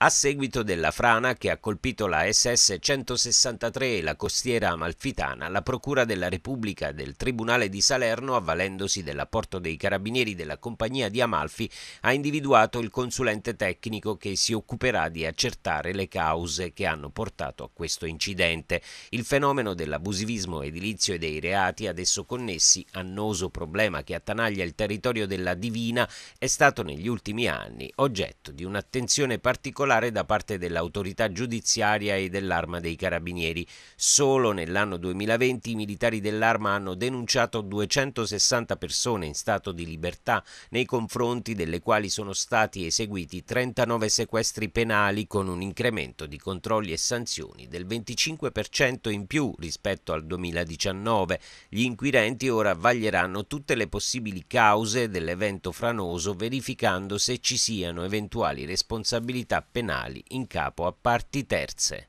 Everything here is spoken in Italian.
a seguito della frana che ha colpito la SS 163 e la costiera amalfitana, la Procura della Repubblica del Tribunale di Salerno, avvalendosi dell'apporto dei carabinieri della compagnia di Amalfi, ha individuato il consulente tecnico che si occuperà di accertare le cause che hanno portato a questo incidente. Il fenomeno dell'abusivismo edilizio e dei reati ad esso connessi, annoso problema che attanaglia il territorio della Divina, è stato negli ultimi anni oggetto di un'attenzione particolare particolare da parte dell'autorità giudiziaria e dell'arma dei carabinieri. Solo nell'anno 2020 i militari dell'arma hanno denunciato 260 persone in stato di libertà, nei confronti delle quali sono stati eseguiti 39 sequestri penali con un incremento di controlli e sanzioni del 25% in più rispetto al 2019. Gli inquirenti ora vaglieranno tutte le possibili cause dell'evento franoso verificando se ci siano eventuali responsabilità penali penali in capo a parti terze.